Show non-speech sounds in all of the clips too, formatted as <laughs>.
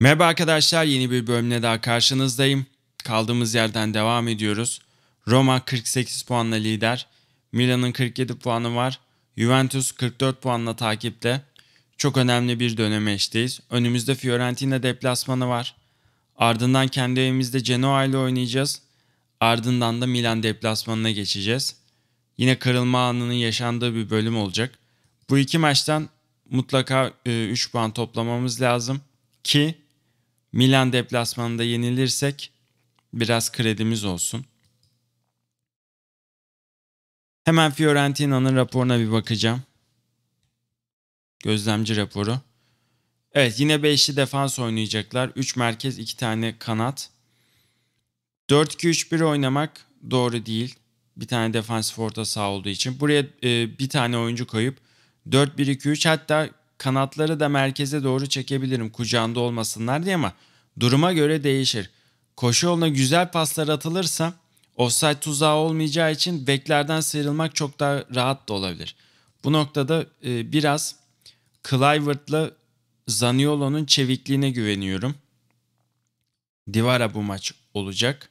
Merhaba arkadaşlar yeni bir bölümle daha karşınızdayım. Kaldığımız yerden devam ediyoruz. Roma 48 puanla lider. Milan'ın 47 puanı var. Juventus 44 puanla takipte. Çok önemli bir döneme eşteyiz. Önümüzde Fiorentina deplasmanı var. Ardından kendi evimizde Genoa ile oynayacağız. Ardından da Milan deplasmanına geçeceğiz. Yine kırılma anının yaşandığı bir bölüm olacak. Bu iki maçtan mutlaka 3 e, puan toplamamız lazım ki Milan deplasmanında yenilirsek biraz kredimiz olsun. Hemen Fiorentina'nın raporuna bir bakacağım. Gözlemci raporu. Evet yine 5'li defans oynayacaklar. 3 merkez 2 tane kanat. 4-2-3-1 oynamak doğru değil. Bir tane defansif orta sağ olduğu için. Buraya e, bir tane oyuncu koyup 4-1-2-3 hatta kanatları da merkeze doğru çekebilirim kucağında olmasınlar diye ama duruma göre değişir. Koşu yoluna güzel paslar atılırsa offside tuzağı olmayacağı için beklerden sıyrılmak çok daha rahat da olabilir. Bu noktada e, biraz Clivert'la Zaniolo'nun çevikliğine güveniyorum. Divara bu maç olacak.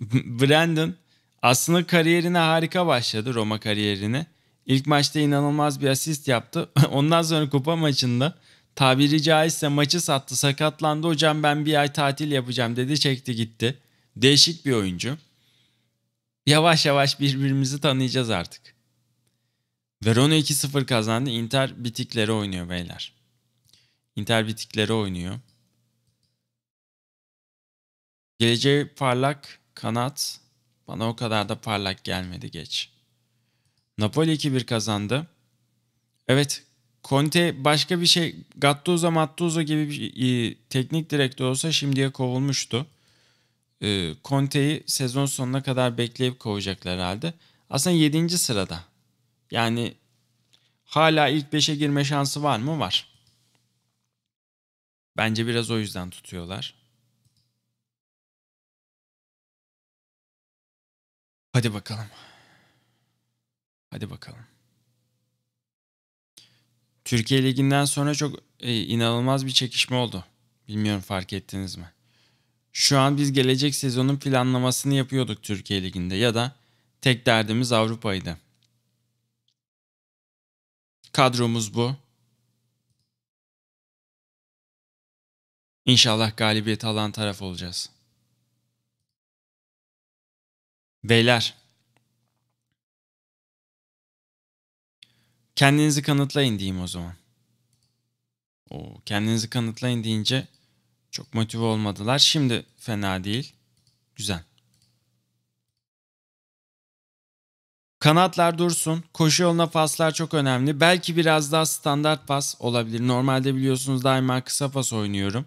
<laughs> Brandon aslında kariyerine harika başladı Roma kariyerine. İlk maçta inanılmaz bir asist yaptı. <laughs> Ondan sonra kupa maçında tabiri caizse maçı sattı. Sakatlandı hocam ben bir ay tatil yapacağım dedi çekti gitti. Değişik bir oyuncu. Yavaş yavaş birbirimizi tanıyacağız artık. Verona 2-0 kazandı. Inter bitikleri oynuyor beyler. Inter bitikleri oynuyor. Geleceği parlak kanat. Bana o kadar da parlak gelmedi geç. Napoli 2-1 kazandı. Evet Conte başka bir şey Gattuso Mattuzo gibi bir teknik direktör olsa şimdiye kovulmuştu. Ee, Conte'yi sezon sonuna kadar bekleyip kovacaklar herhalde. Aslında 7. sırada. Yani hala ilk 5'e girme şansı var mı? Var. Bence biraz o yüzden tutuyorlar. Hadi bakalım. Hadi bakalım. Türkiye Ligi'nden sonra çok e, inanılmaz bir çekişme oldu. Bilmiyorum fark ettiniz mi? Şu an biz gelecek sezonun planlamasını yapıyorduk Türkiye Ligi'nde ya da tek derdimiz Avrupa'ydı. Kadromuz bu. İnşallah galibiyet alan taraf olacağız. Beyler, kendinizi kanıtlayın diyeyim o zaman. O kendinizi kanıtlayın deyince çok motive olmadılar. Şimdi fena değil. Güzel. Kanatlar dursun. Koşu yoluna paslar çok önemli. Belki biraz daha standart pas olabilir. Normalde biliyorsunuz daima kısa pas oynuyorum.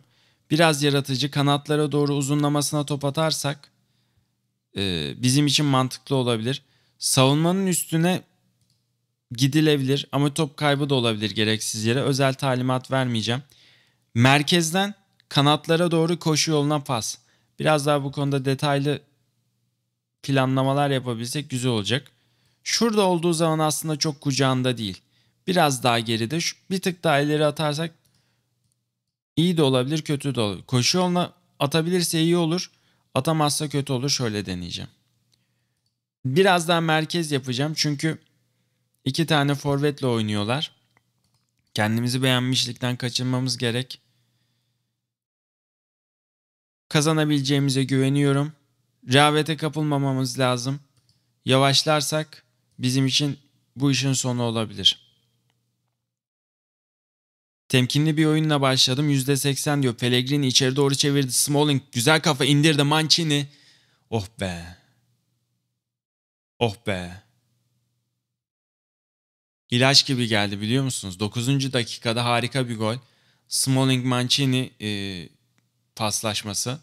Biraz yaratıcı kanatlara doğru uzunlamasına top atarsak e, bizim için mantıklı olabilir. Savunmanın üstüne gidilebilir ama top kaybı da olabilir gereksiz yere. Özel talimat vermeyeceğim. Merkezden kanatlara doğru koşu yoluna pas. Biraz daha bu konuda detaylı planlamalar yapabilsek güzel olacak. Şurada olduğu zaman aslında çok kucağında değil. Biraz daha geride bir tık daha ileri atarsak iyi de olabilir kötü de olabilir. Koşu yoluna atabilirse iyi olur. Atamazsa kötü olur şöyle deneyeceğim. Biraz daha merkez yapacağım çünkü İki tane forvetle oynuyorlar. Kendimizi beğenmişlikten kaçınmamız gerek. Kazanabileceğimize güveniyorum. Rehavete kapılmamamız lazım. Yavaşlarsak bizim için bu işin sonu olabilir. Temkinli bir oyunla başladım. %80 diyor. Pellegrini içeri doğru çevirdi. Smalling güzel kafa indirdi. Mancini. Oh be. Oh be ilaç gibi geldi biliyor musunuz? 9. dakikada harika bir gol. Smalling-Mancini e, paslaşması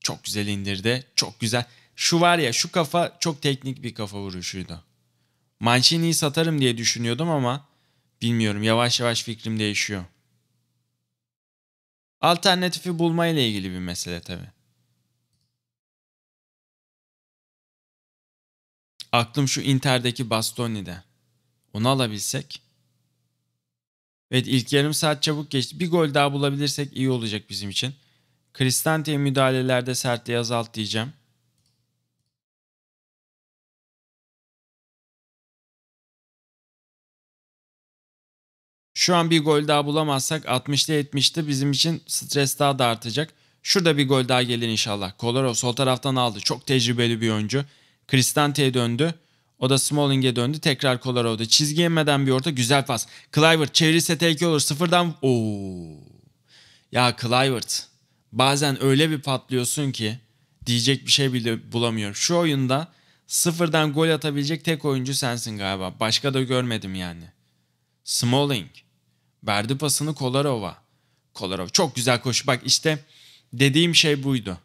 çok güzel indirdi. Çok güzel. Şu var ya şu kafa çok teknik bir kafa vuruşuydu. Mancini'yi satarım diye düşünüyordum ama bilmiyorum yavaş yavaş fikrim değişiyor. Alternatifi bulma ile ilgili bir mesele tabii. Aklım şu Inter'deki Bastoni'de. Onu alabilsek. Evet ilk yarım saat çabuk geçti. Bir gol daha bulabilirsek iyi olacak bizim için. Kristanti'ye müdahalelerde sertliği azalt diyeceğim. Şu an bir gol daha bulamazsak 60'da 70'te bizim için stres daha da artacak. Şurada bir gol daha gelir inşallah. Kolaro sol taraftan aldı. Çok tecrübeli bir oyuncu. Kristante'ye döndü. O da Smalling'e döndü. Tekrar Kolarov'da. Çizgi yemeden bir orta. Güzel pas. Clivert çevirirse tehlike olur. Sıfırdan. Oo. Ya Clivert. Bazen öyle bir patlıyorsun ki diyecek bir şey bile bulamıyorum. Şu oyunda sıfırdan gol atabilecek tek oyuncu sensin galiba. Başka da görmedim yani. Smalling. Verdi pasını Kolarov'a. Kolarov çok güzel koşu. Bak işte dediğim şey buydu.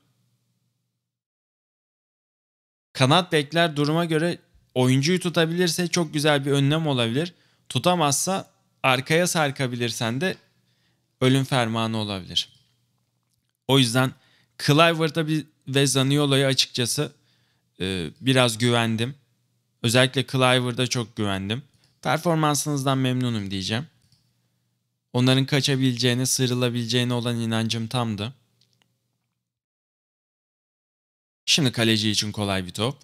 Kanat bekler duruma göre oyuncuyu tutabilirse çok güzel bir önlem olabilir. Tutamazsa arkaya sarkabilirsen de ölüm fermanı olabilir. O yüzden Clivert'a ve Zaniolo'ya açıkçası e, biraz güvendim. Özellikle Clivert'a çok güvendim. Performansınızdan memnunum diyeceğim. Onların kaçabileceğine, sıyrılabileceğine olan inancım tamdı. Şimdi kaleci için kolay bir top.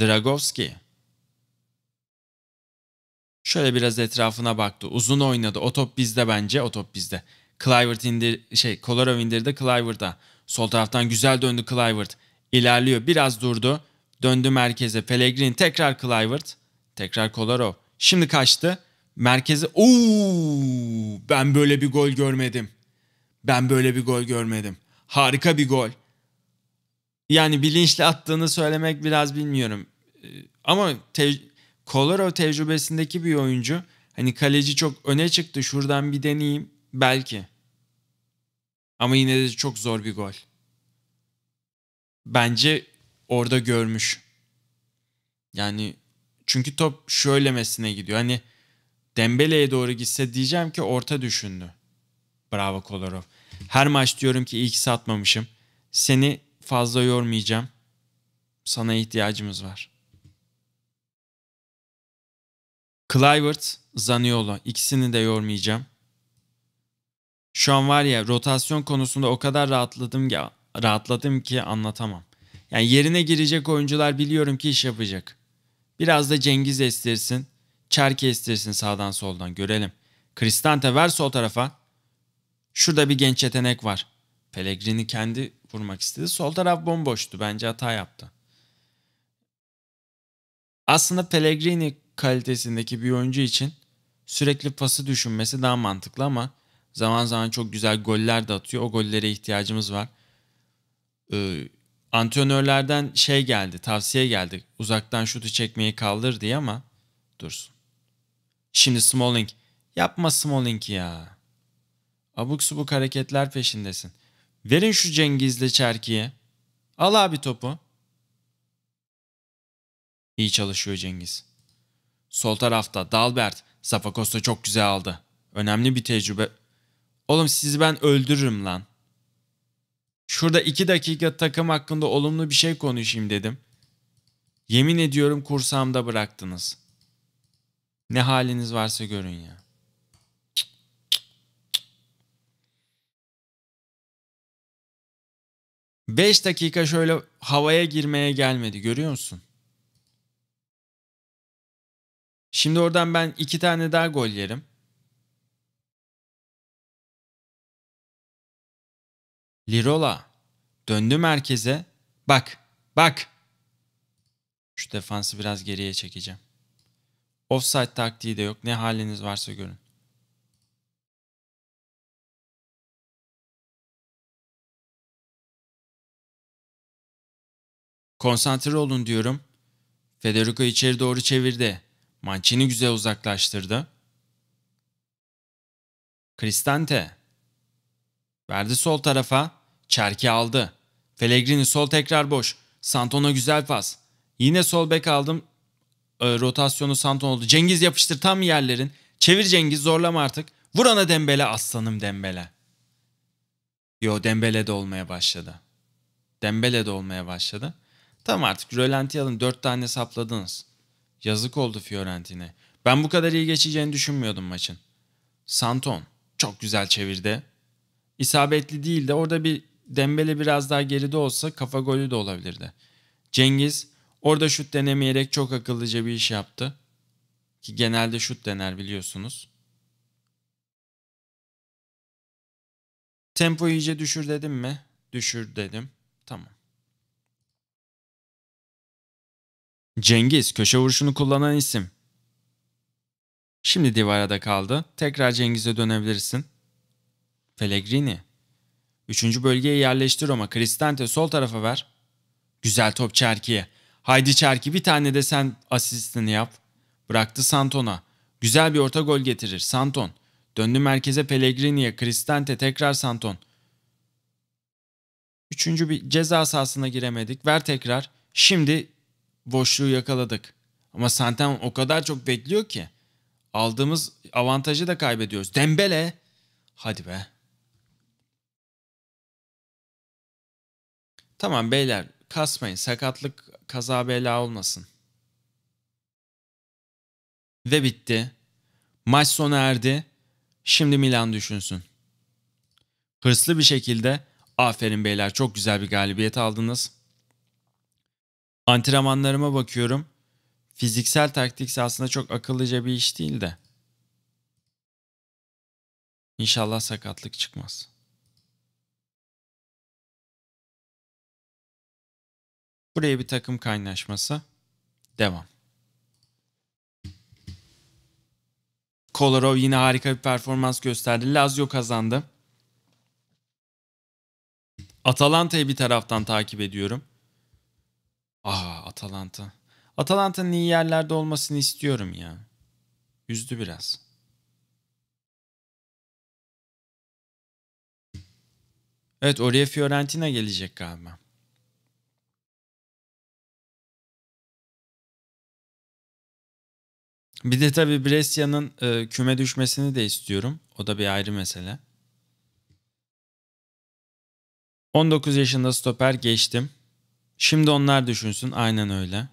Dragovski. Şöyle biraz etrafına baktı. Uzun oynadı. O top bizde bence. O top bizde. Clivert indir, şey Kolarov indirdi Clivert'a. Sol taraftan güzel döndü Clivert. İlerliyor. Biraz durdu. Döndü merkeze. Pellegrin tekrar Clivert. Tekrar Kolarov. Şimdi kaçtı. Merkeze. Ooo! Ben böyle bir gol görmedim. Ben böyle bir gol görmedim. Harika bir gol. Yani bilinçli attığını söylemek biraz bilmiyorum. Ee, ama te- Colorado tecrübesindeki bir oyuncu hani kaleci çok öne çıktı şuradan bir deneyeyim belki. Ama yine de çok zor bir gol. Bence orada görmüş. Yani çünkü top şöyle şöylemesine gidiyor. Hani Dembele'ye doğru gitse diyeceğim ki orta düşündü. Bravo Kolarov. Her maç diyorum ki iyi ki satmamışım. Seni fazla yormayacağım. Sana ihtiyacımız var. Clivert, Zaniolo ikisini de yormayacağım. Şu an var ya rotasyon konusunda o kadar rahatladım ki rahatladım ki anlatamam. Yani yerine girecek oyuncular biliyorum ki iş yapacak. Biraz da Cengiz estirsin. Çerke estirsin sağdan soldan görelim. Kristante ver sol tarafa. Şurada bir genç yetenek var. Pellegrini kendi vurmak istedi. Sol taraf bomboştu. Bence hata yaptı. Aslında Pellegrini kalitesindeki bir oyuncu için sürekli pası düşünmesi daha mantıklı ama zaman zaman çok güzel goller de atıyor. O gollere ihtiyacımız var. Ee, antrenörlerden şey geldi, tavsiye geldi. Uzaktan şutu çekmeyi kaldır diye ama dursun. Şimdi Smalling. Yapma Smalling ya. Abuk subuk hareketler peşindesin. Verin şu Cengiz'le çerkiye. Al abi topu. İyi çalışıyor Cengiz. Sol tarafta Dalbert. Safakos da çok güzel aldı. Önemli bir tecrübe. Oğlum sizi ben öldürürüm lan. Şurada iki dakika takım hakkında olumlu bir şey konuşayım dedim. Yemin ediyorum kursağımda bıraktınız. Ne haliniz varsa görün ya. Beş dakika şöyle havaya girmeye gelmedi görüyor musun? Şimdi oradan ben iki tane daha gol yerim. Lirola döndü merkeze. Bak, bak. Şu defansı biraz geriye çekeceğim. Offside taktiği de yok. Ne haliniz varsa görün. Konsantre olun diyorum. Federico içeri doğru çevirdi. Mancini güzel uzaklaştırdı. Cristante. Verdi sol tarafa. Çerki aldı. Pellegrini sol tekrar boş. Santona güzel pas. Yine sol bek aldım. Ee, rotasyonu Santon oldu. Cengiz yapıştır tam yerlerin. Çevir Cengiz zorlama artık. Vurana Dembele aslanım Dembele. Yo Dembele de olmaya başladı. Dembele de olmaya başladı. Tamam artık Rölanti alın 4 tane sapladınız. Yazık oldu Fiorentine. Ben bu kadar iyi geçeceğini düşünmüyordum maçın. Santon çok güzel çevirdi. İsabetli değil de orada bir Dembele biraz daha geride olsa kafa golü de olabilirdi. Cengiz orada şut denemeyerek çok akıllıca bir iş yaptı. Ki genelde şut dener biliyorsunuz. Tempo iyice düşür dedim mi? Düşür dedim. Tamam. Cengiz köşe vuruşunu kullanan isim. Şimdi divara da kaldı. Tekrar Cengiz'e dönebilirsin. Pellegrini. Üçüncü bölgeye yerleştir ama Cristante sol tarafa ver. Güzel top Çerki'ye. Haydi Çerki bir tane de sen asistini yap. Bıraktı Santon'a. Güzel bir orta gol getirir. Santon. Döndü merkeze Pellegrini'ye. Cristante tekrar Santon. Üçüncü bir ceza sahasına giremedik. Ver tekrar. Şimdi boşluğu yakaladık. Ama Santan o kadar çok bekliyor ki. Aldığımız avantajı da kaybediyoruz. Dembele. Hadi be. Tamam beyler kasmayın. Sakatlık kaza bela olmasın. Ve bitti. Maç sona erdi. Şimdi Milan düşünsün. Hırslı bir şekilde aferin beyler çok güzel bir galibiyet aldınız. Antrenmanlarıma bakıyorum. Fiziksel taktikse aslında çok akıllıca bir iş değil de. İnşallah sakatlık çıkmaz. Buraya bir takım kaynaşması. Devam. Kolarov yine harika bir performans gösterdi. Lazio kazandı. Atalanta'yı bir taraftan takip ediyorum. Ah Atalanta. Atalanta'nın iyi yerlerde olmasını istiyorum ya. Üzdü biraz. Evet oraya Fiorentina gelecek galiba. Bir de tabii Brescia'nın e, küme düşmesini de istiyorum. O da bir ayrı mesele. 19 yaşında stoper geçtim. Şimdi onlar düşünsün aynen öyle.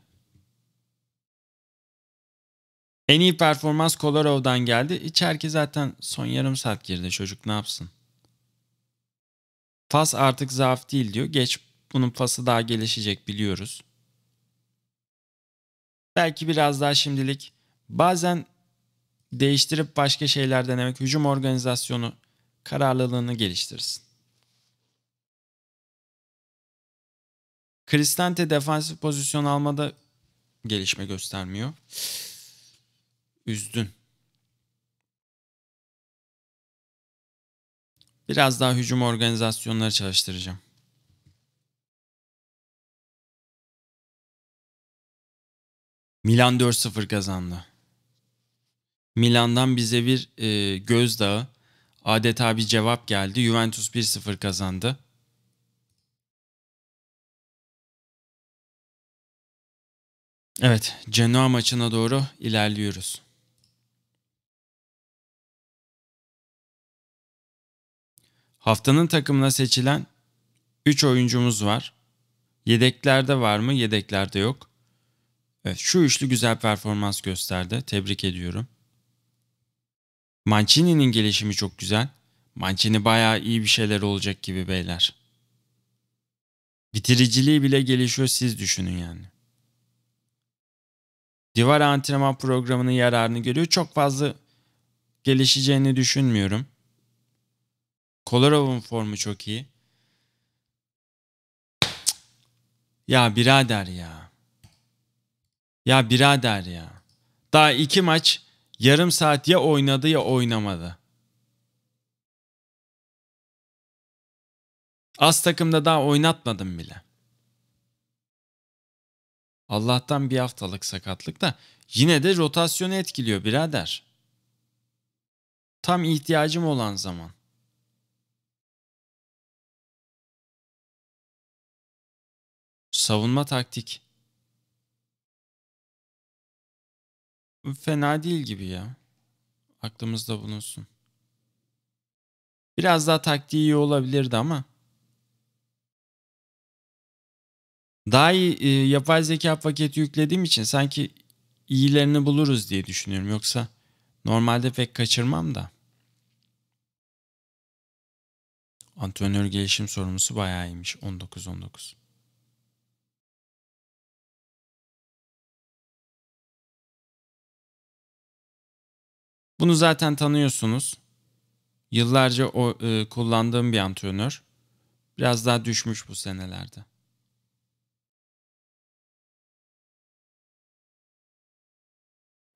En iyi performans Kolarov'dan geldi. İçerki zaten son yarım saat girdi. Çocuk ne yapsın? Fas artık zaaf değil diyor. Geç bunun fası daha gelişecek biliyoruz. Belki biraz daha şimdilik bazen değiştirip başka şeyler denemek hücum organizasyonu kararlılığını geliştirsin. Cristante defansif pozisyon almada gelişme göstermiyor. Üzdün. Biraz daha hücum organizasyonları çalıştıracağım. Milan 4-0 kazandı. Milan'dan bize bir e, gözdağı adeta bir cevap geldi. Juventus 1-0 kazandı. Evet, Genoa maçına doğru ilerliyoruz. Haftanın takımına seçilen 3 oyuncumuz var. Yedeklerde var mı? Yedeklerde yok. Evet, şu üçlü güzel performans gösterdi. Tebrik ediyorum. Mancini'nin gelişimi çok güzel. Mancini bayağı iyi bir şeyler olacak gibi beyler. Bitiriciliği bile gelişiyor siz düşünün yani. Divar antrenman programının yararını görüyor. Çok fazla gelişeceğini düşünmüyorum. Kolarov'un formu çok iyi. Ya birader ya. Ya birader ya. Daha iki maç yarım saat ya oynadı ya oynamadı. Az takımda daha oynatmadım bile. Allah'tan bir haftalık sakatlık da yine de rotasyonu etkiliyor birader. Tam ihtiyacım olan zaman. Savunma taktik. Fena değil gibi ya. Aklımızda bulunsun. Biraz daha taktiği iyi olabilirdi ama Daha iyi e, yapay zeka paketi yüklediğim için sanki iyilerini buluruz diye düşünüyorum. Yoksa normalde pek kaçırmam da. Antrenör gelişim sorumlusu bayağı iyiymiş. 19-19. Bunu zaten tanıyorsunuz. Yıllarca o, e, kullandığım bir antrenör. Biraz daha düşmüş bu senelerde.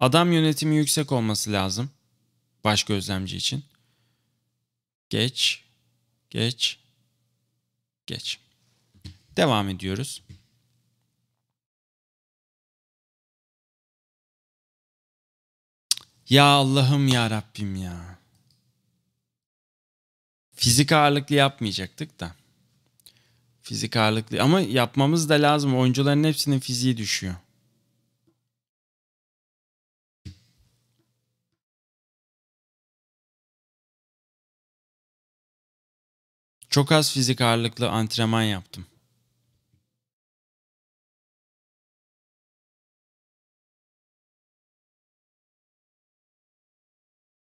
Adam yönetimi yüksek olması lazım. Baş gözlemci için. Geç. Geç. Geç. Devam ediyoruz. Ya Allah'ım ya Rabbim ya. Fizik ağırlıklı yapmayacaktık da. Fizik ağırlıklı ama yapmamız da lazım. Oyuncuların hepsinin fiziği düşüyor. Çok az fizik ağırlıklı antrenman yaptım.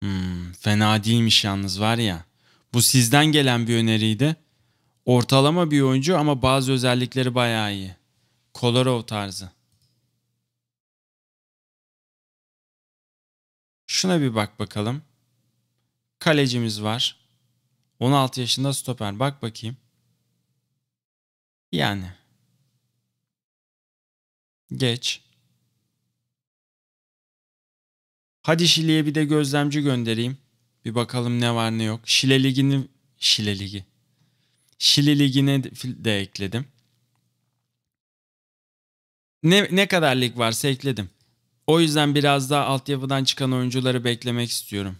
Hmm, fena değilmiş yalnız var ya. Bu sizden gelen bir öneriydi. Ortalama bir oyuncu ama bazı özellikleri bayağı iyi. Kolarov tarzı. Şuna bir bak bakalım. Kalecimiz var. 16 yaşında stoper. Bak bakayım. Yani. Geç. Hadi Şili'ye bir de gözlemci göndereyim. Bir bakalım ne var ne yok. Şile Ligi'ni... Şile Ligi. Şile Ligi'ne de ekledim. Ne, ne kadar lig varsa ekledim. O yüzden biraz daha altyapıdan çıkan oyuncuları beklemek istiyorum.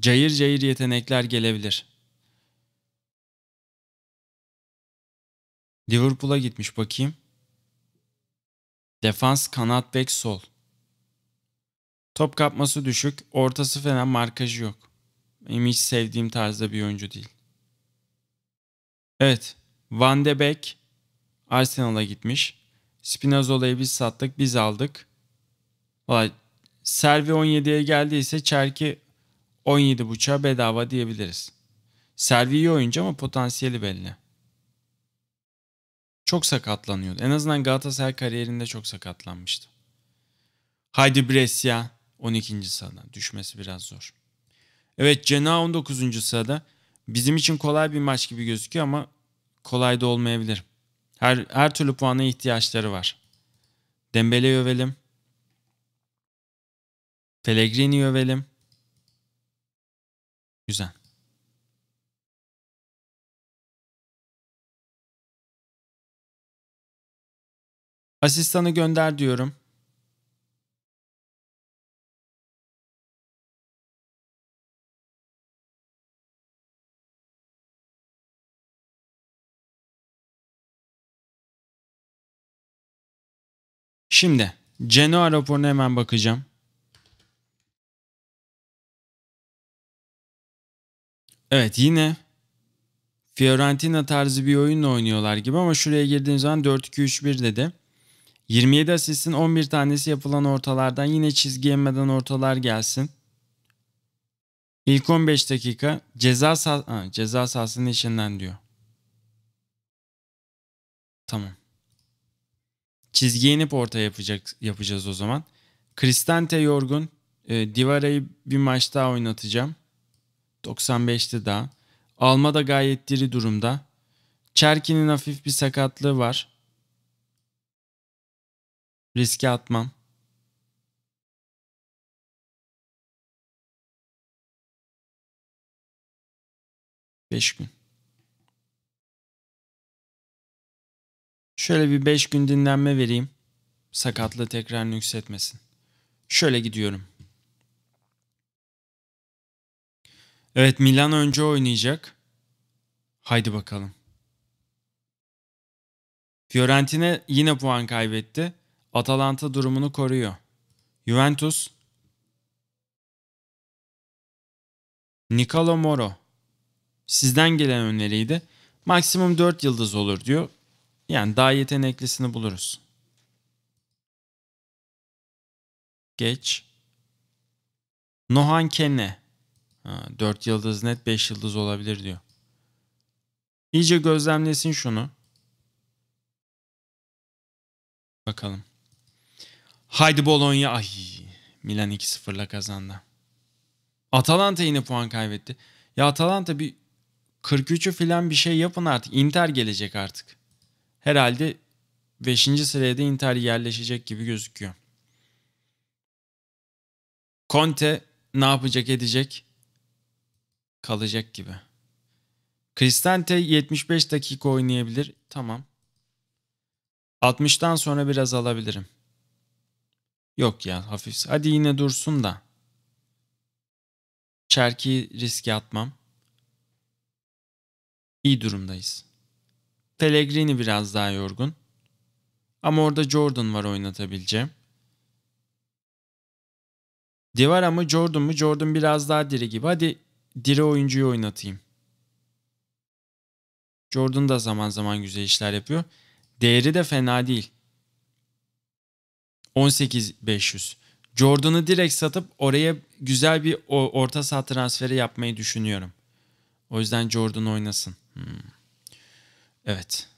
Cayır cayır yetenekler gelebilir. Liverpool'a gitmiş bakayım. Defans kanat bek sol. Top kapması düşük, ortası fena markajı yok. Benim hiç sevdiğim tarzda bir oyuncu değil. Evet, Van de Beek Arsenal'a gitmiş. Spinazzola'yı biz sattık, biz aldık. Valla Servi 17'ye geldiyse Çerki 17.5'a bedava diyebiliriz. Servi iyi oyuncu ama potansiyeli belli. Çok sakatlanıyordu. En azından Galatasaray kariyerinde çok sakatlanmıştı. Haydi Brescia 12. sırada. Düşmesi biraz zor. Evet Cena 19. sırada. Bizim için kolay bir maç gibi gözüküyor ama kolay da olmayabilir. Her, her türlü puana ihtiyaçları var. Dembele'yi övelim. Pellegrini övelim. Güzel. Asistanı gönder diyorum. Şimdi Genoa raporuna hemen bakacağım. Evet yine Fiorentina tarzı bir oyunla oynuyorlar gibi ama şuraya girdiğim zaman 4-2-3-1 dedi. 27 asistin 11 tanesi yapılan ortalardan yine çizgi yemeden ortalar gelsin. İlk 15 dakika ceza sah ha, ceza sahasının içinden diyor. Tamam. Çizgiye inip orta yapacak yapacağız o zaman. Cristante yorgun. E, Divara'yı bir maç daha oynatacağım. 95'ti daha. Alma da gayet diri durumda. Çerkin'in hafif bir sakatlığı var. Riske atmam. Beş gün. Şöyle bir beş gün dinlenme vereyim. Sakatlığı tekrar nüksetmesin. Şöyle gidiyorum. Evet Milan önce oynayacak. Haydi bakalım. Fiorentina yine puan kaybetti. Atalanta durumunu koruyor. Juventus Nicolo Moro sizden gelen öneriydi. Maksimum 4 yıldız olur diyor. Yani daha yeteneklisini buluruz. Geç. Nohan Kenne Ha, 4 yıldız net 5 yıldız olabilir diyor. İyice gözlemlesin şunu. Bakalım. Haydi Bologna. Ay Milan 2-0'la kazandı. Atalanta yine puan kaybetti. Ya Atalanta bir 43'ü falan bir şey yapın artık. Inter gelecek artık. Herhalde 5. sıraya da Inter yerleşecek gibi gözüküyor. Conte ne yapacak edecek? kalacak gibi. Cristante 75 dakika oynayabilir. Tamam. 60'tan sonra biraz alabilirim. Yok ya hafif. Hadi yine dursun da. Çerki riske atmam. İyi durumdayız. Pellegrini biraz daha yorgun. Ama orada Jordan var oynatabileceğim. Divara mı Jordan mı Jordan biraz daha diri gibi. Hadi diri oyuncuyu oynatayım. Jordan da zaman zaman güzel işler yapıyor. Değeri de fena değil. 18500. Jordan'ı direkt satıp oraya güzel bir orta saha transferi yapmayı düşünüyorum. O yüzden Jordan oynasın. Hmm. Evet.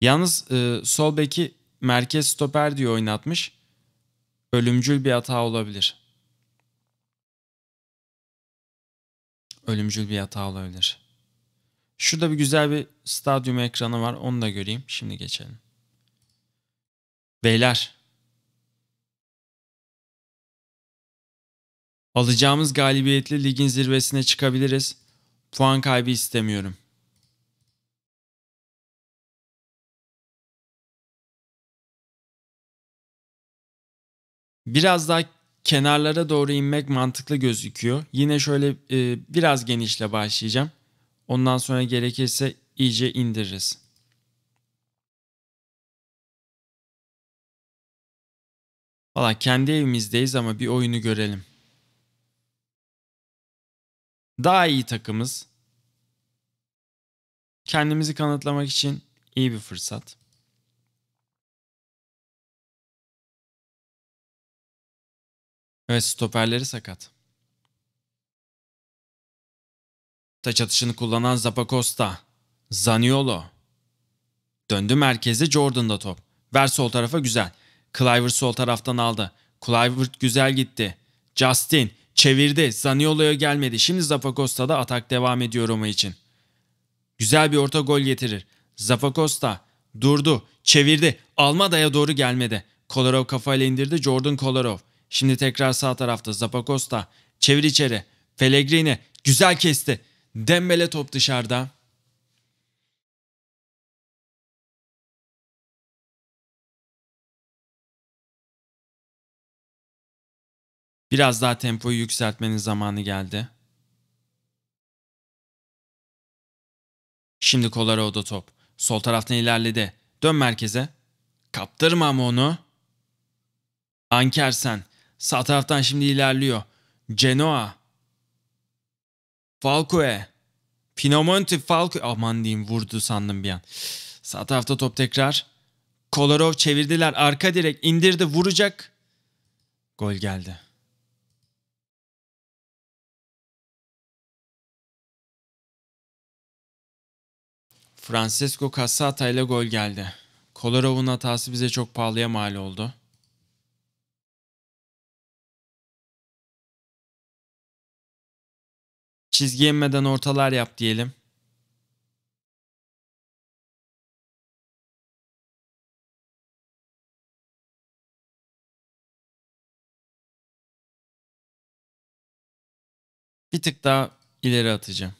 Yalnız e, sol beki merkez stoper diye oynatmış. Ölümcül bir hata olabilir. ölümcül bir hata olabilir. Şurada bir güzel bir stadyum ekranı var. Onu da göreyim. Şimdi geçelim. Beyler. Alacağımız galibiyetle ligin zirvesine çıkabiliriz. Puan kaybı istemiyorum. Biraz daha kenarlara doğru inmek mantıklı gözüküyor. Yine şöyle e, biraz genişle başlayacağım. Ondan sonra gerekirse iyice indiririz. Valla kendi evimizdeyiz ama bir oyunu görelim. Daha iyi takımız. Kendimizi kanıtlamak için iyi bir fırsat. Evet stoperleri sakat. Taç atışını kullanan Zapakosta, Zaniolo. Döndü merkeze Jordan'da top. Ver sol tarafa güzel. Cliver sol taraftan aldı. Cliver güzel gitti. Justin çevirdi. Zaniolo'ya gelmedi. Şimdi Zapacosta'da atak devam ediyor Roma için. Güzel bir orta gol getirir. Zapakosta durdu. Çevirdi. Almada'ya doğru gelmedi. Kolarov kafayla indirdi. Jordan Kolarov. Şimdi tekrar sağ tarafta Zapakosta. Çevir içeri. Pellegrini. Güzel kesti. Dembele top dışarıda. Biraz daha tempoyu yükseltmenin zamanı geldi. Şimdi Colaro'da top. Sol taraftan ilerledi. Dön merkeze. Kaptırma ama onu. Ankersen. Sağ taraftan şimdi ilerliyor. Genoa. Falcoe. Pinamonti Falcoe. Aman diyeyim vurdu sandım bir an. Sağ tarafta top tekrar. Kolarov çevirdiler. Arka direk indirdi vuracak. Gol geldi. Francesco Cassata ile gol geldi. Kolarov'un hatası bize çok pahalıya mal oldu. Çizgi yenmeden ortalar yap diyelim. Bir tık daha ileri atacağım.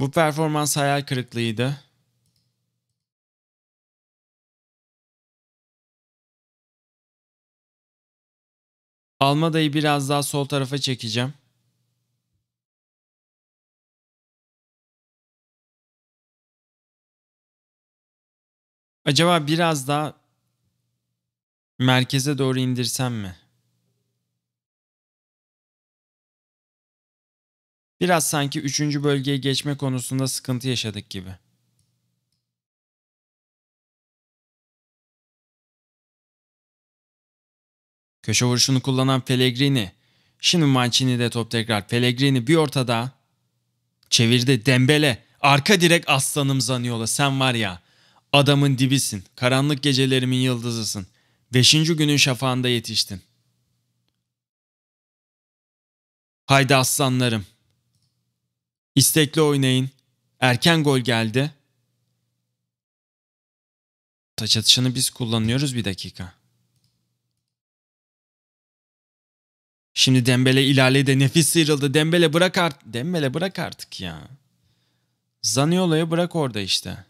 Bu performans hayal kırıklığıydı. Almadayı biraz daha sol tarafa çekeceğim. Acaba biraz daha merkeze doğru indirsem mi? Biraz sanki 3. bölgeye geçme konusunda sıkıntı yaşadık gibi. Köşe vuruşunu kullanan Pellegrini. Şimdi Mancini de top tekrar. Pellegrini bir ortada. Çevirdi Dembele. Arka direk aslanım Zaniola. Sen var ya adamın dibisin. Karanlık gecelerimin yıldızısın. Beşinci günün şafağında yetiştin. Haydi aslanlarım. İstekli oynayın. Erken gol geldi. Taç atışını biz kullanıyoruz bir dakika. Şimdi Dembele ilerledi. Nefis sıyrıldı. Dembele bırak artık. Dembele bırak artık ya. Zaniolo'ya bırak orada işte.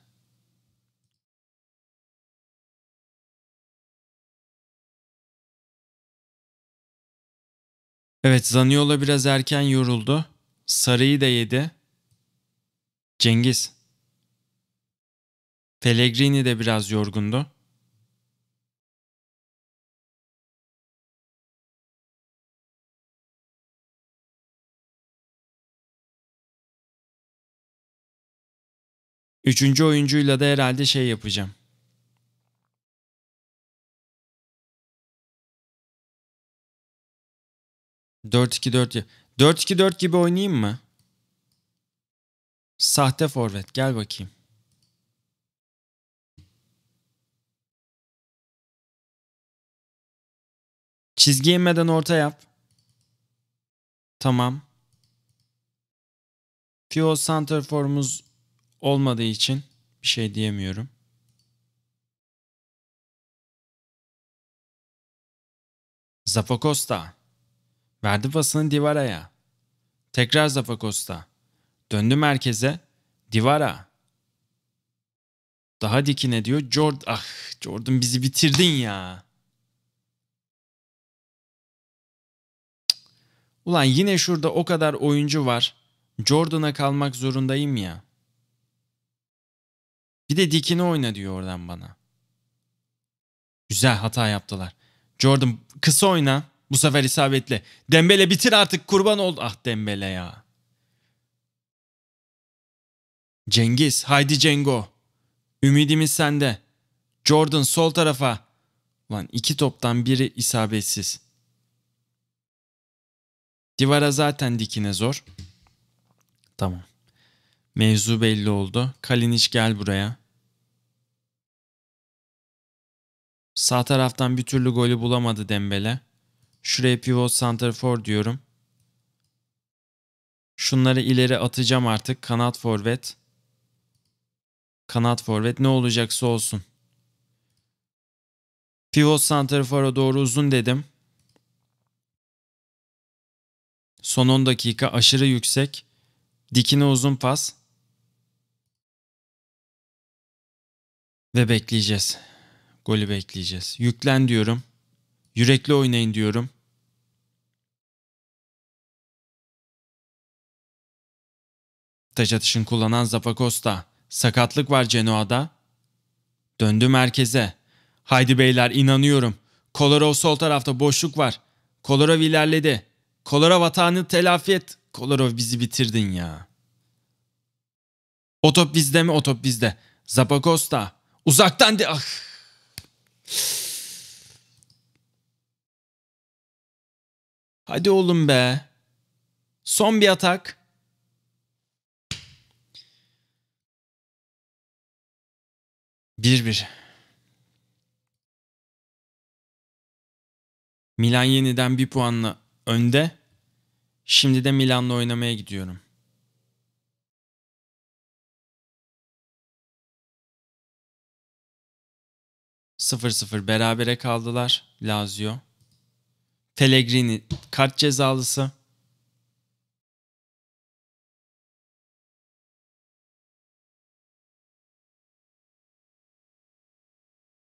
Evet Zaniola biraz erken yoruldu. Sarıyı da yedi. Cengiz. Pellegrini de biraz yorgundu. Üçüncü oyuncuyla da herhalde şey yapacağım. Dört iki dört. 4-2-4 gibi oynayayım mı? Sahte forvet gel bakayım. Çizgi inmeden orta yap. Tamam. Fio center formumuz olmadığı için bir şey diyemiyorum. Zapakosta. Verdi pasını Divara'ya. Tekrar Zafakosta. Döndü merkeze. Divara. Daha dikine diyor Jordan. Ah Jordan bizi bitirdin ya. Ulan yine şurada o kadar oyuncu var. Jordan'a kalmak zorundayım ya. Bir de dikine oyna diyor oradan bana. Güzel hata yaptılar. Jordan kısa oyna. Bu sefer isabetli. Dembele bitir artık kurban ol. Ah Dembele ya. Cengiz haydi Cengo. Ümidimiz sende. Jordan sol tarafa. Lan iki toptan biri isabetsiz. Divara zaten dikine zor. Tamam. Mevzu belli oldu. Kalinic gel buraya. Sağ taraftan bir türlü golü bulamadı Dembele. Şuraya pivot center for diyorum. Şunları ileri atacağım artık. Kanat forvet. Kanat forvet ne olacaksa olsun. Pivot center for'a doğru uzun dedim. Son 10 dakika aşırı yüksek. Dikine uzun pas. Ve bekleyeceğiz. Golü bekleyeceğiz. Yüklen diyorum. Yürekli oynayın diyorum. Taç atışın kullanan Zapakosta. Sakatlık var Genoa'da. Döndü merkeze. Haydi beyler inanıyorum. Kolarov sol tarafta boşluk var. Kolarov ilerledi. Kolarov hatanı telafi et. Kolarov bizi bitirdin ya. Otop bizde mi? Otop bizde. Zapakosta. Uzaktan de... Ah. Hadi oğlum be. Son bir atak. Bir bir. Milan yeniden bir puanla önde. Şimdi de Milan'la oynamaya gidiyorum. Sıfır sıfır berabere kaldılar Lazio. Pellegrini kart cezalısı.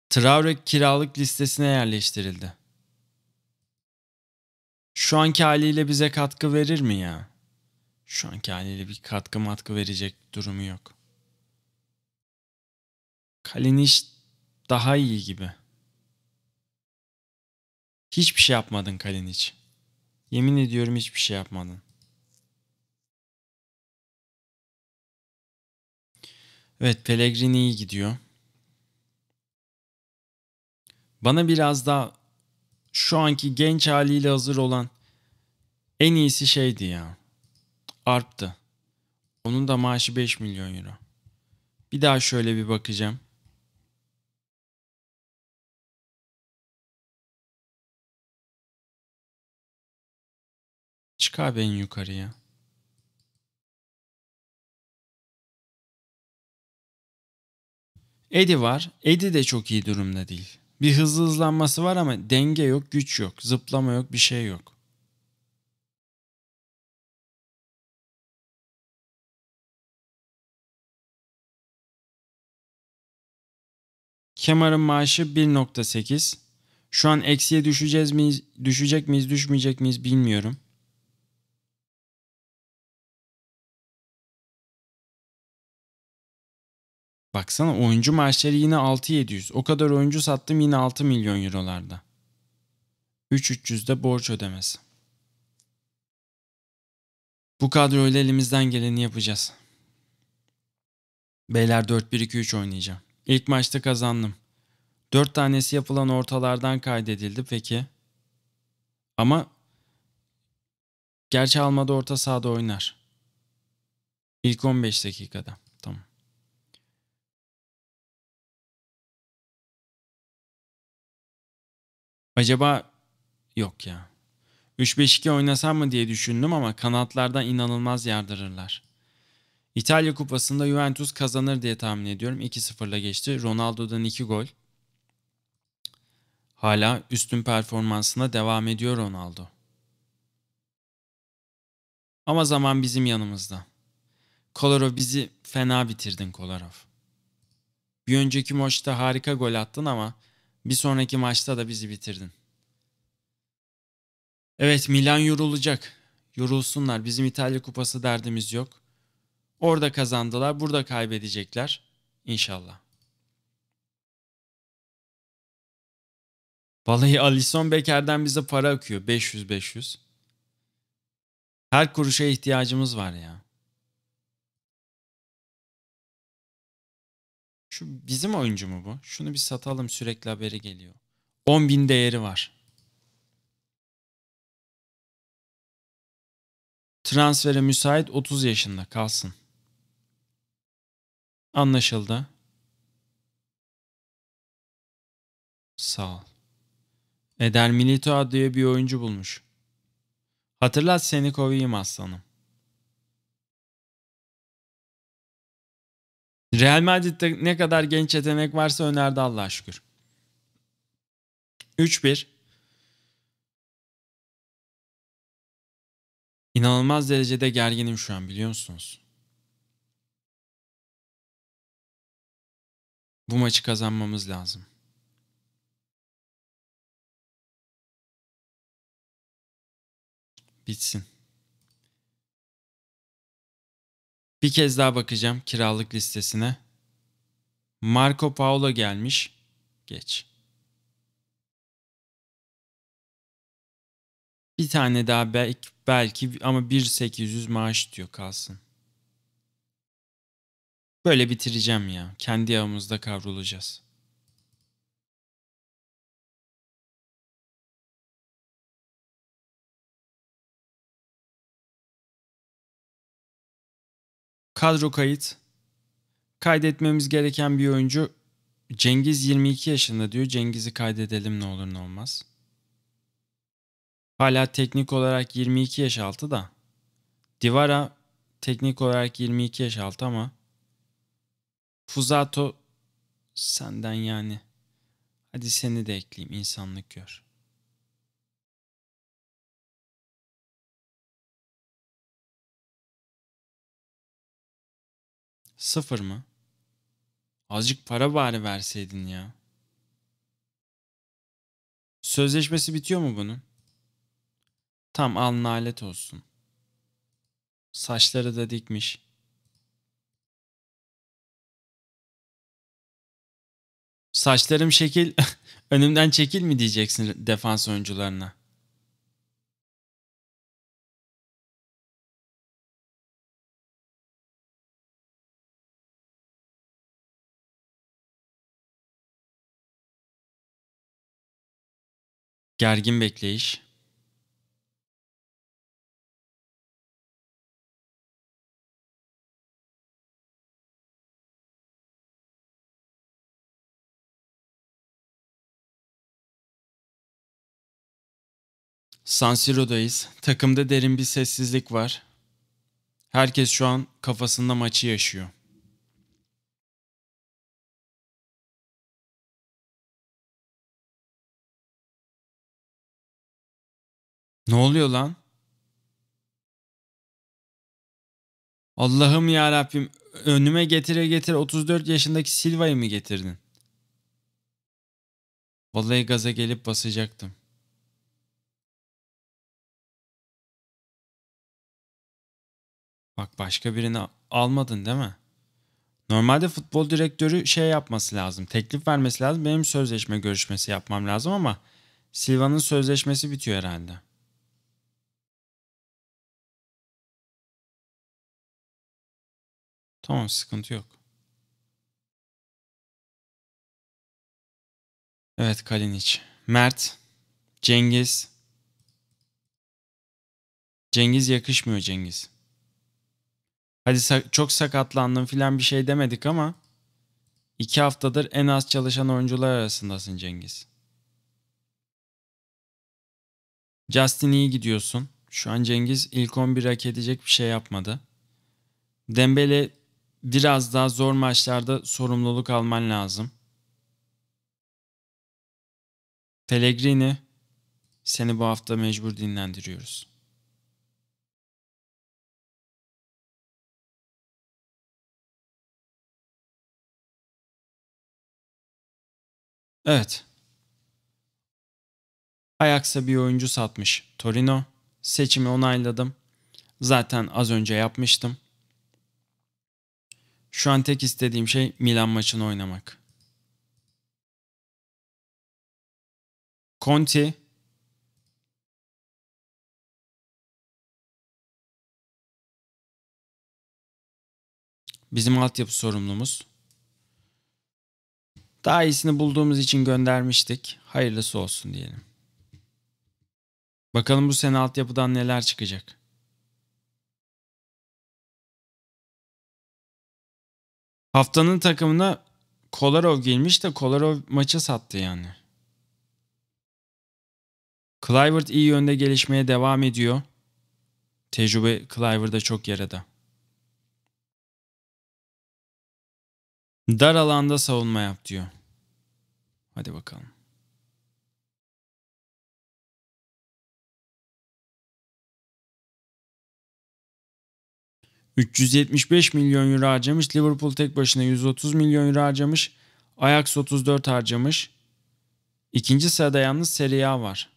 Traore kiralık listesine yerleştirildi. Şu anki haliyle bize katkı verir mi ya? Şu anki haliyle bir katkı matkı verecek durumu yok. Kalin iş daha iyi gibi. Hiçbir şey yapmadın Kalinic. Yemin ediyorum hiçbir şey yapmadın. Evet Pellegrini iyi gidiyor. Bana biraz daha şu anki genç haliyle hazır olan en iyisi şeydi ya. Arp'tı. Onun da maaşı 5 milyon euro. Bir daha şöyle bir bakacağım. Çık abi yukarıya. Eddie var. Eddie de çok iyi durumda değil. Bir hızlı hızlanması var ama denge yok, güç yok, zıplama yok, bir şey yok. Kemar'ın maaşı 1.8. Şu an eksiye düşeceğiz miyiz, düşecek miyiz, düşmeyecek miyiz bilmiyorum. Baksana oyuncu maaşları yine 6-700. O kadar oyuncu sattım yine 6 milyon eurolarda. 3-300'de borç ödemesi. Bu kadroyla elimizden geleni yapacağız. Beyler 4-1-2-3 oynayacağım. İlk maçta kazandım. 4 tanesi yapılan ortalardan kaydedildi peki. Ama gerçi almadı orta sahada oynar. İlk 15 dakikada. Acaba yok ya. 3-5-2 oynasam mı diye düşündüm ama kanatlardan inanılmaz yardırırlar. İtalya Kupası'nda Juventus kazanır diye tahmin ediyorum. 2-0'la geçti. Ronaldo'dan 2 gol. Hala üstün performansına devam ediyor Ronaldo. Ama zaman bizim yanımızda. Kolarov bizi fena bitirdin Kolarov. Bir önceki maçta harika gol attın ama bir sonraki maçta da bizi bitirdin. Evet Milan yorulacak. Yorulsunlar. Bizim İtalya Kupası derdimiz yok. Orada kazandılar, burada kaybedecekler. İnşallah. Vallahi Alison Beker'den bize para akıyor. 500-500. Her kuruşa ihtiyacımız var ya. Şu bizim oyuncu mu bu? Şunu bir satalım sürekli haberi geliyor. 10 bin değeri var. Transfere müsait 30 yaşında kalsın. Anlaşıldı. Sağ ol. Eder Milito diye bir oyuncu bulmuş. Hatırlat seni kovayım aslanım. Real Madrid'de ne kadar genç yetenek varsa önerdi Allah'a şükür. 3-1. İnanılmaz derecede gerginim şu an biliyor musunuz? Bu maçı kazanmamız lazım. Bitsin. Bir kez daha bakacağım kiralık listesine. Marco Paolo gelmiş. Geç. Bir tane daha belki, belki ama 1800 maaş diyor kalsın. Böyle bitireceğim ya. Kendi yağımızda kavrulacağız. Kadro kayıt. Kaydetmemiz gereken bir oyuncu Cengiz 22 yaşında diyor. Cengiz'i kaydedelim ne olur ne olmaz. Hala teknik olarak 22 yaş altı da. Divara teknik olarak 22 yaş altı ama Fuzato senden yani. Hadi seni de ekleyeyim insanlık gör. Sıfır mı? Azıcık para bari verseydin ya. Sözleşmesi bitiyor mu bunun? Tam al nalet olsun. Saçları da dikmiş. Saçlarım şekil <laughs> önümden çekil mi diyeceksin defans oyuncularına? Gergin bekleyiş. San Siro'dayız. Takımda derin bir sessizlik var. Herkes şu an kafasında maçı yaşıyor. Ne oluyor lan? Allah'ım ya Rabbim önüme getire getire 34 yaşındaki Silva'yı mı getirdin? Vallahi gaza gelip basacaktım. Bak başka birini almadın değil mi? Normalde futbol direktörü şey yapması lazım. Teklif vermesi lazım. Benim sözleşme görüşmesi yapmam lazım ama Silva'nın sözleşmesi bitiyor herhalde. Tamam sıkıntı yok. Evet Kalinic. Mert. Cengiz. Cengiz yakışmıyor Cengiz. Hadi çok sakatlandın filan bir şey demedik ama iki haftadır en az çalışan oyuncular arasındasın Cengiz. Justin iyi gidiyorsun. Şu an Cengiz ilk 11 hak edecek bir şey yapmadı. Dembele biraz daha zor maçlarda sorumluluk alman lazım. Pellegrini seni bu hafta mecbur dinlendiriyoruz. Evet. Ajax'a bir oyuncu satmış Torino. Seçimi onayladım. Zaten az önce yapmıştım. Şu an tek istediğim şey Milan maçını oynamak. Conti Bizim altyapı sorumlumuz. Daha iyisini bulduğumuz için göndermiştik. Hayırlısı olsun diyelim. Bakalım bu sene altyapıdan neler çıkacak. Haftanın takımına Kolarov gelmiş de Kolarov maçı sattı yani. Clivert iyi yönde gelişmeye devam ediyor. Tecrübe Clivert'da çok yarada. Dar alanda savunma yap diyor. Hadi bakalım. 375 milyon euro harcamış. Liverpool tek başına 130 milyon euro harcamış. Ajax 34 harcamış. İkinci sırada yalnız Serie A var.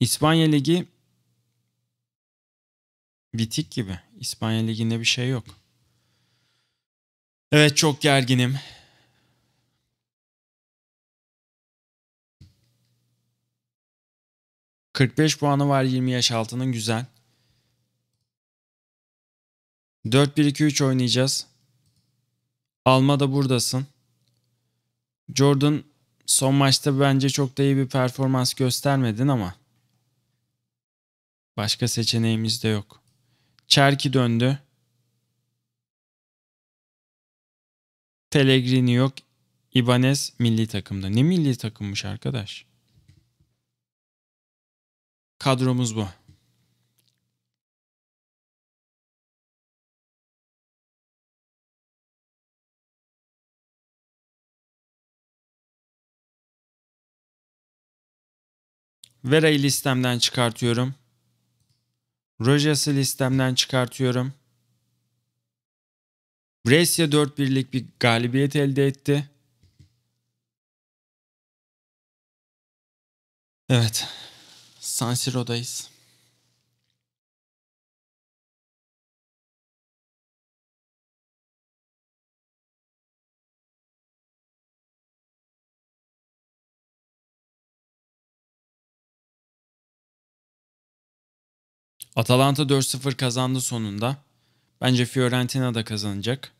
İspanya Ligi bitik gibi. İspanya Ligi'nde bir şey yok. Evet çok gerginim. ...45 puanı var 20 yaş altının güzel. 4-1-2-3 oynayacağız. Alma da buradasın. Jordan son maçta bence çok da iyi bir performans göstermedin ama başka seçeneğimiz de yok. Çerki döndü. Pellegrini yok. Ibanez milli takımda. Ne milli takımmış arkadaş? Kadromuz bu. Vera'yı listemden çıkartıyorum. Rogers'ı listemden çıkartıyorum. Brescia 4 birlik bir galibiyet elde etti. Evet. San Siro'dayız. Atalanta 4-0 kazandı sonunda. Bence Fiorentina da kazanacak.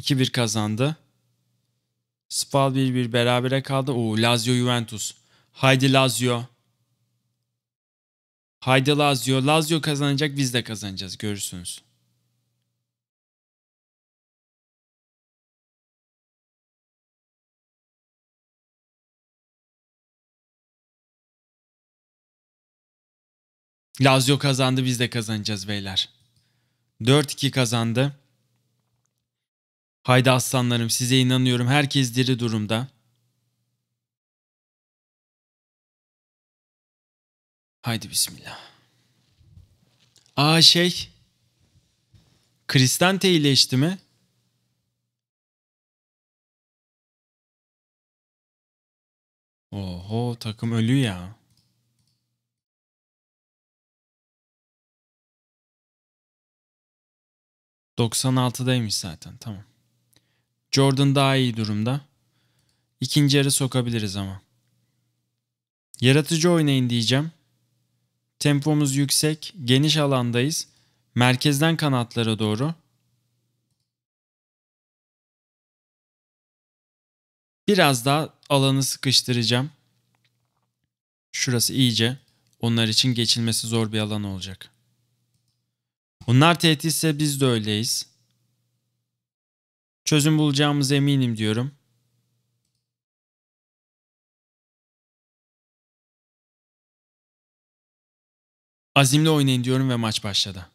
2-1 kazandı. Spal 1-1 berabere kaldı. Oo Lazio Juventus. Haydi Lazio. Haydi Lazio. Lazio kazanacak biz de kazanacağız görürsünüz. Lazio kazandı biz de kazanacağız beyler. 4-2 kazandı. Haydi aslanlarım size inanıyorum. Herkes diri durumda. Haydi bismillah. Aa şey. Kristante iyileşti mi? Oho takım ölü ya. 96'daymış zaten tamam. Jordan daha iyi durumda. İkinci yarı sokabiliriz ama. Yaratıcı oynayın diyeceğim. Tempomuz yüksek, geniş alandayız. Merkezden kanatlara doğru. Biraz daha alanı sıkıştıracağım. Şurası iyice onlar için geçilmesi zor bir alan olacak. Onlar tehditse biz de öyleyiz. Çözüm bulacağımız eminim diyorum. Azimle oynayın diyorum ve maç başladı.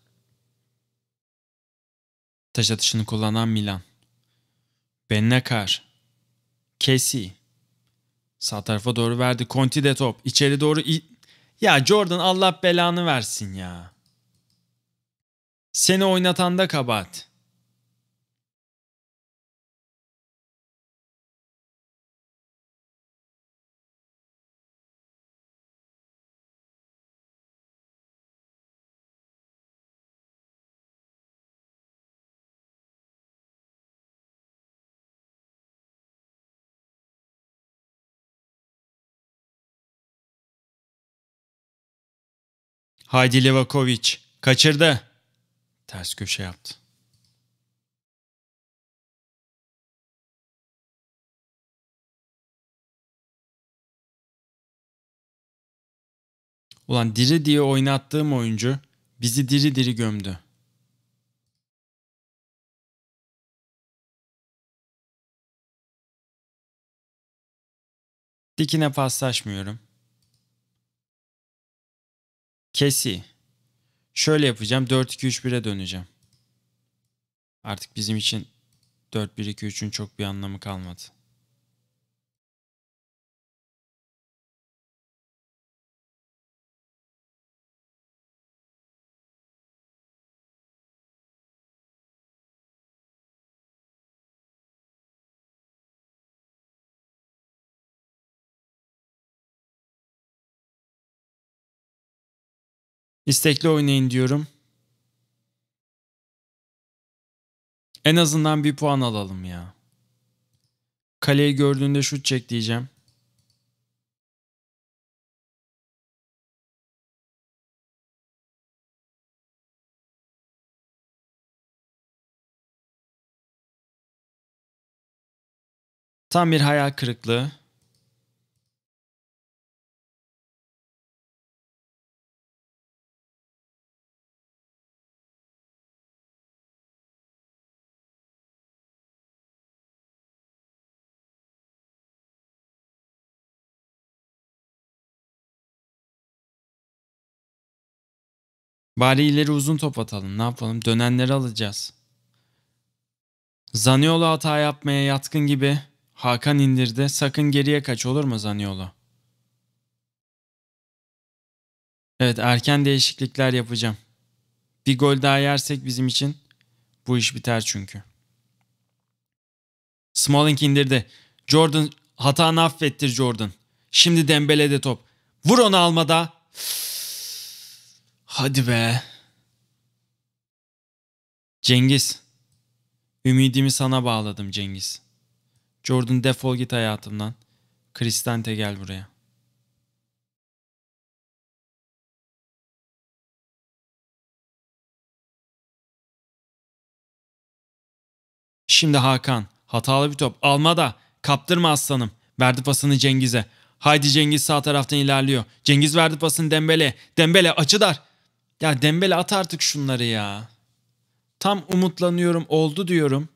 Taş atışını kullanan Milan. Bennekar. Kesi. Sağ tarafa doğru verdi. Conti de top. İçeri doğru... Ya Jordan Allah belanı versin ya. Seni oynatan da kabahat. Haydi Livakovic, kaçırdı ters köşe yaptı. Ulan diri diye oynattığım oyuncu bizi diri diri gömdü. Dikine paslaşmıyorum. Kesi. Şöyle yapacağım. 4-2-3-1'e döneceğim. Artık bizim için 4-1-2-3'ün çok bir anlamı kalmadı. İstekli oynayın diyorum. En azından bir puan alalım ya. Kaleyi gördüğünde şut çek diyeceğim. Tam bir hayal kırıklığı. Bari ileri uzun top atalım. Ne yapalım? Dönenleri alacağız. Zaniolo hata yapmaya yatkın gibi. Hakan indirdi. Sakın geriye kaç olur mu Zaniolo? Evet erken değişiklikler yapacağım. Bir gol daha yersek bizim için bu iş biter çünkü. Smalling indirdi. Jordan hatanı affettir Jordan. Şimdi Dembele'de top. Vur onu almada. Hadi be. Cengiz. Ümidimi sana bağladım Cengiz. Jordan defol git hayatımdan. Kristante gel buraya. Şimdi Hakan. Hatalı bir top. Alma da. Kaptırma aslanım. Verdi pasını Cengiz'e. Haydi Cengiz sağ taraftan ilerliyor. Cengiz verdi pasını Dembele. Dembele açı dar. Ya Dembele at artık şunları ya. Tam umutlanıyorum oldu diyorum.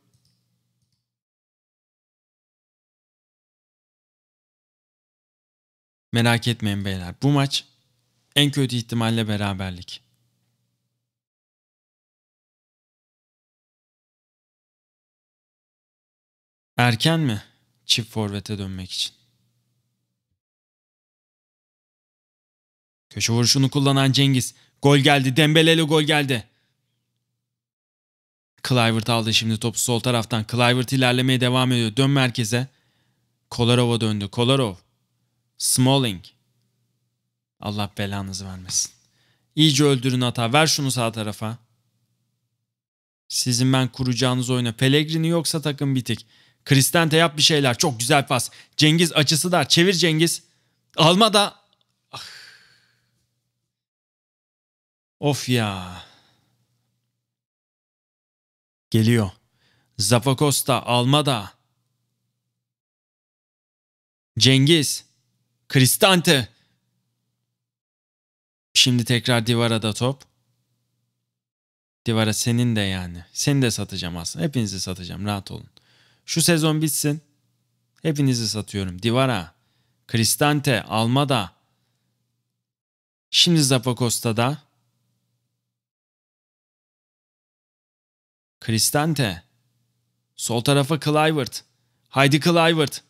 Merak etmeyin beyler. Bu maç en kötü ihtimalle beraberlik. Erken mi çift forvete dönmek için? Köşe vuruşunu kullanan Cengiz Gol geldi. Dembele'li gol geldi. Clivert aldı şimdi topu sol taraftan. Clivert ilerlemeye devam ediyor. Dön merkeze. Kolarov'a döndü. Kolarov. Smalling. Allah belanızı vermesin. İyice öldürün hata. Ver şunu sağ tarafa. Sizin ben kuracağınız oyuna. Pellegrini yoksa takım bitik. Kristante yap bir şeyler. Çok güzel pas. Cengiz açısı dar. Çevir Cengiz. Alma da Of ya. Geliyor. Zafakosta, Almada. Cengiz. Kristante. Şimdi tekrar divara da top. Divara senin de yani. Seni de satacağım aslında. Hepinizi satacağım. Rahat olun. Şu sezon bitsin. Hepinizi satıyorum. Divara, Cristante, Almada. Şimdi Zapakosta'da. Kristante. Sol tarafa Clivert. Haydi Clivert.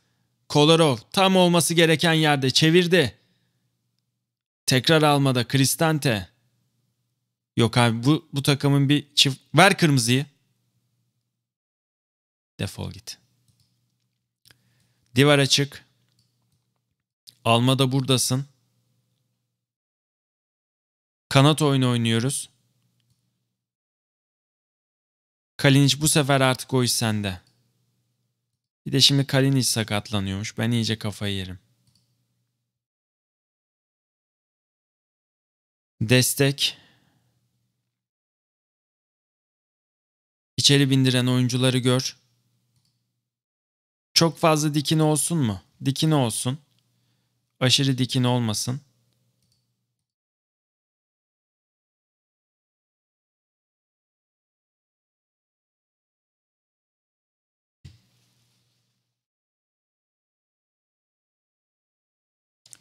Kolarov tam olması gereken yerde çevirdi. Tekrar almada Kristante. Yok abi bu, bu takımın bir çift... Ver kırmızıyı. Defol git. Divar açık. Almada buradasın. Kanat oyunu oynuyoruz. Kalinic bu sefer artık o iş sende. Bir de şimdi Kalinic sakatlanıyormuş. Ben iyice kafayı yerim. Destek. İçeri bindiren oyuncuları gör. Çok fazla dikine olsun mu? Dikine olsun. Aşırı dikine olmasın.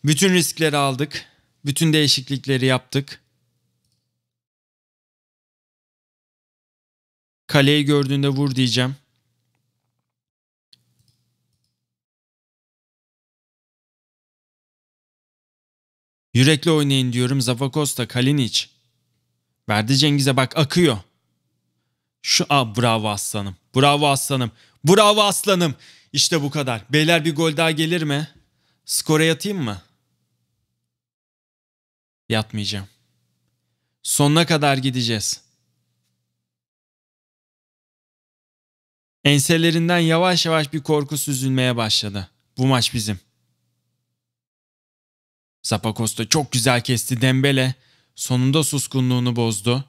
Bütün riskleri aldık. Bütün değişiklikleri yaptık. Kaleyi gördüğünde vur diyeceğim. Yürekli oynayın diyorum Zafakosta, Kalinic. Verdi Cengiz'e bak akıyor. Şu a bravo aslanım. Bravo aslanım. Bravo aslanım. İşte bu kadar. Beyler bir gol daha gelir mi? Skora yatayım mı? Yatmayacağım. Sonuna kadar gideceğiz. Enselerinden yavaş yavaş bir korku süzülmeye başladı. Bu maç bizim. Zapakosta çok güzel kesti Dembele. Sonunda suskunluğunu bozdu.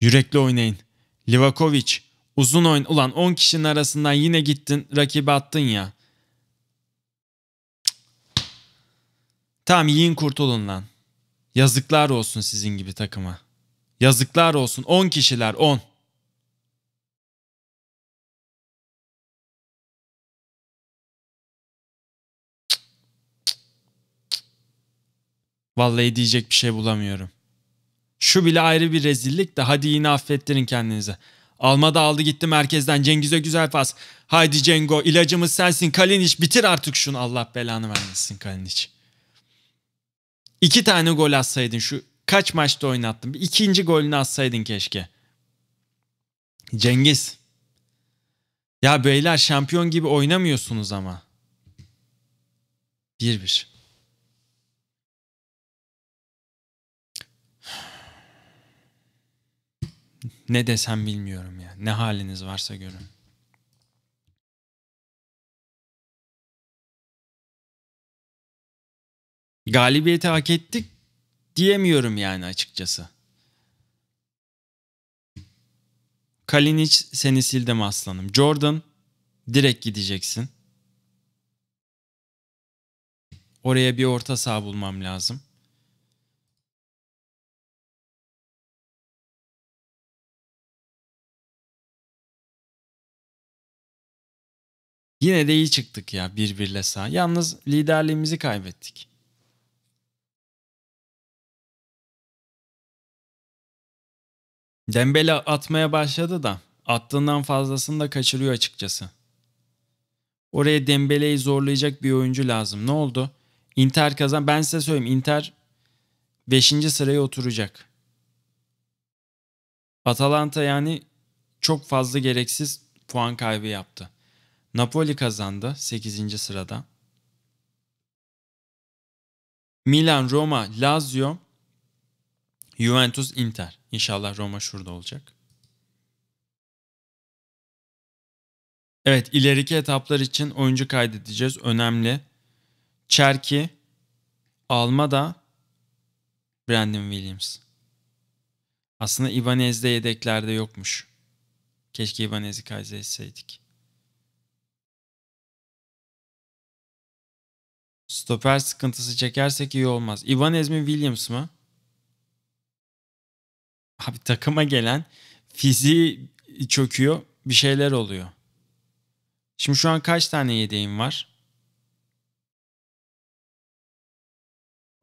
Yürekli oynayın. Livakovic Uzun oyun ulan 10 kişinin arasından yine gittin rakibi attın ya. Tamam yiyin kurtulun lan. Yazıklar olsun sizin gibi takıma. Yazıklar olsun 10 kişiler 10. Vallahi diyecek bir şey bulamıyorum. Şu bile ayrı bir rezillik de hadi yine affettirin kendinize. Alma da aldı gitti merkezden Cengiz'e güzel pas. Haydi Cengo ilacımız sensin Kalinic bitir artık şunu Allah belanı vermesin Kalinic. İki tane gol atsaydın şu kaç maçta oynattın. Bir ikinci golünü atsaydın keşke. Cengiz. Ya beyler şampiyon gibi oynamıyorsunuz ama. 1-1. ne desem bilmiyorum ya. Ne haliniz varsa görün. Galibiyeti hak ettik diyemiyorum yani açıkçası. Kalinic seni sildim aslanım. Jordan direkt gideceksin. Oraya bir orta saha bulmam lazım. Yine de iyi çıktık ya birbirle sağ. Yalnız liderliğimizi kaybettik. Dembele atmaya başladı da attığından fazlasını da kaçırıyor açıkçası. Oraya Dembele'yi zorlayacak bir oyuncu lazım. Ne oldu? Inter kazan. Ben size söyleyeyim Inter 5. sıraya oturacak. Atalanta yani çok fazla gereksiz puan kaybı yaptı. Napoli kazandı 8. sırada. Milan, Roma, Lazio, Juventus, Inter. İnşallah Roma şurada olacak. Evet ileriki etaplar için oyuncu kaydedeceğiz. Önemli. Alma da, Brandon Williams. Aslında Ibanez'de yedeklerde yokmuş. Keşke Ibanez'i kaydetseydik. Stoper sıkıntısı çekersek iyi olmaz. Ibanez mi Williams mı? Abi takıma gelen fiziği çöküyor. Bir şeyler oluyor. Şimdi şu an kaç tane yedeğim var?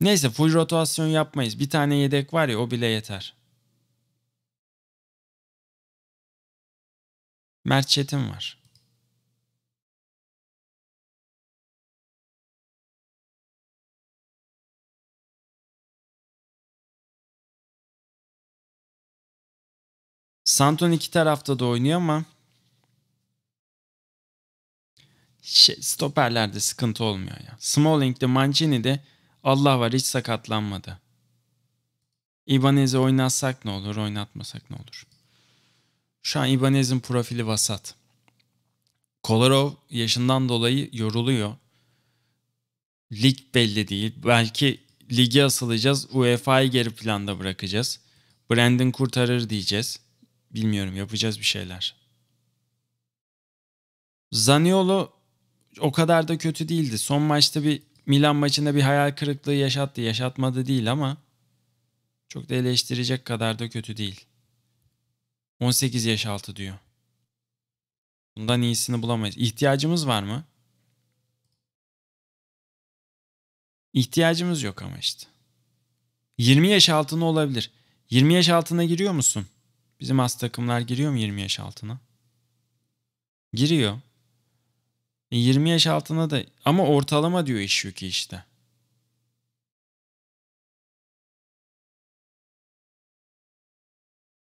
Neyse full rotasyon yapmayız. Bir tane yedek var ya o bile yeter. Mert Çetin var. Santon iki tarafta da oynuyor ama şey, stoperlerde sıkıntı olmuyor ya. Smalling de, Smalling'de de Allah var hiç sakatlanmadı. Ibanez'i oynatsak ne olur, oynatmasak ne olur? Şu an Ibanez'in profili vasat. Kolarov yaşından dolayı yoruluyor. Lig belli değil. Belki ligi asılacağız, UEFA'yı geri planda bırakacağız. Brandon kurtarır diyeceğiz. Bilmiyorum yapacağız bir şeyler. Zaniolo o kadar da kötü değildi. Son maçta bir Milan maçında bir hayal kırıklığı yaşattı. Yaşatmadı değil ama çok da eleştirecek kadar da kötü değil. 18 yaş altı diyor. Bundan iyisini bulamayız. İhtiyacımız var mı? İhtiyacımız yok ama işte. 20 yaş altına olabilir. 20 yaş altına giriyor musun? Bizim az takımlar giriyor mu 20 yaş altına? Giriyor. 20 e, yaş altına da ama ortalama diyor iş yükü işte.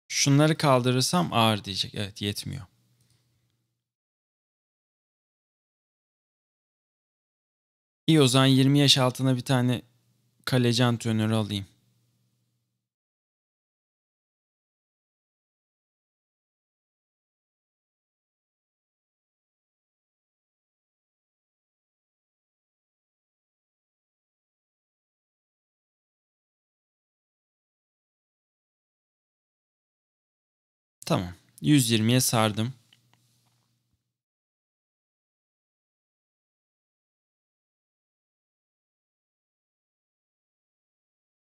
Şunları kaldırırsam ağır diyecek. Evet yetmiyor. İyi o zaman 20 yaş altına bir tane kaleci antrenörü alayım. Tamam. 120'ye sardım.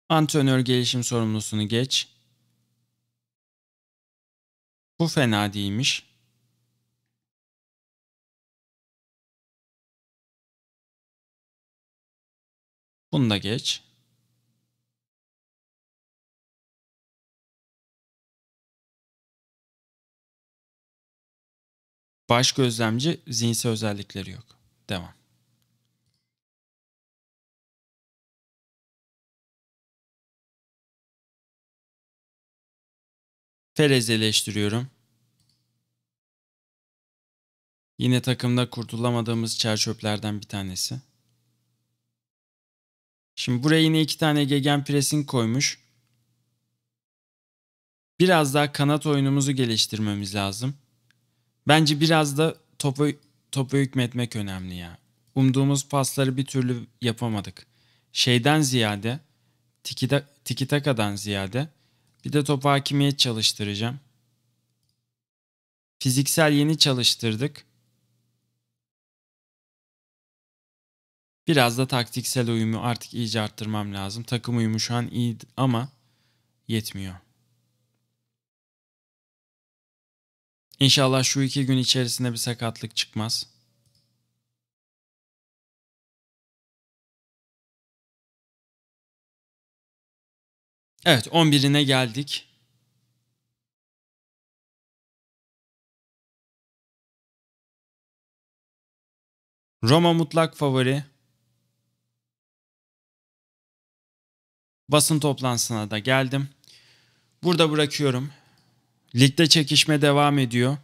Antrenör gelişim sorumlusunu geç. Bu fena değilmiş. Bunu da geç. Baş gözlemci zihinsel özellikleri yok. Devam. Felezeleştiriyorum. Yine takımda kurtulamadığımız çerçöplerden bir tanesi. Şimdi buraya yine iki tane gegen pressing koymuş. Biraz daha kanat oyunumuzu geliştirmemiz lazım. Bence biraz da topu topu hükmetmek önemli ya. Umduğumuz pasları bir türlü yapamadık. Şeyden ziyade, tiki takadan ziyade bir de top hakimiyet çalıştıracağım. Fiziksel yeni çalıştırdık. Biraz da taktiksel uyumu artık iyice arttırmam lazım. Takım uyumu şu an iyi ama yetmiyor. İnşallah şu iki gün içerisinde bir sakatlık çıkmaz. Evet 11'ine geldik. Roma mutlak favori. Basın toplantısına da geldim. Burada bırakıyorum. Ligde çekişme devam ediyor.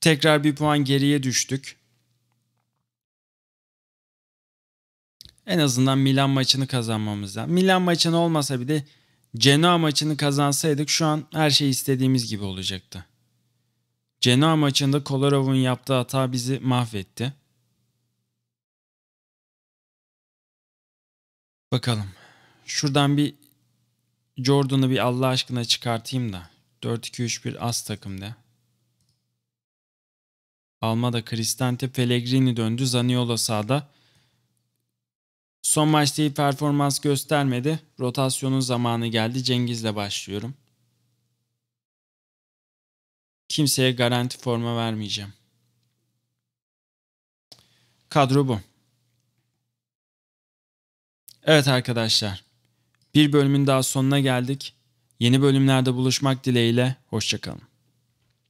Tekrar bir puan geriye düştük. En azından Milan maçını kazanmamız lazım. Milan maçını olmasa bir de Genoa maçını kazansaydık şu an her şey istediğimiz gibi olacaktı. Genoa maçında Kolarov'un yaptığı hata bizi mahvetti. Bakalım. Şuradan bir Jordan'ı bir Allah aşkına çıkartayım da. 4-2-3-1 az takımda. Almada Cristante Pellegrini döndü. Zaniolo sağda. Son maçta iyi performans göstermedi. Rotasyonun zamanı geldi. Cengiz'le başlıyorum. Kimseye garanti forma vermeyeceğim. Kadro bu. Evet arkadaşlar. Bir bölümün daha sonuna geldik. Yeni bölümlerde buluşmak dileğiyle, hoşçakalın.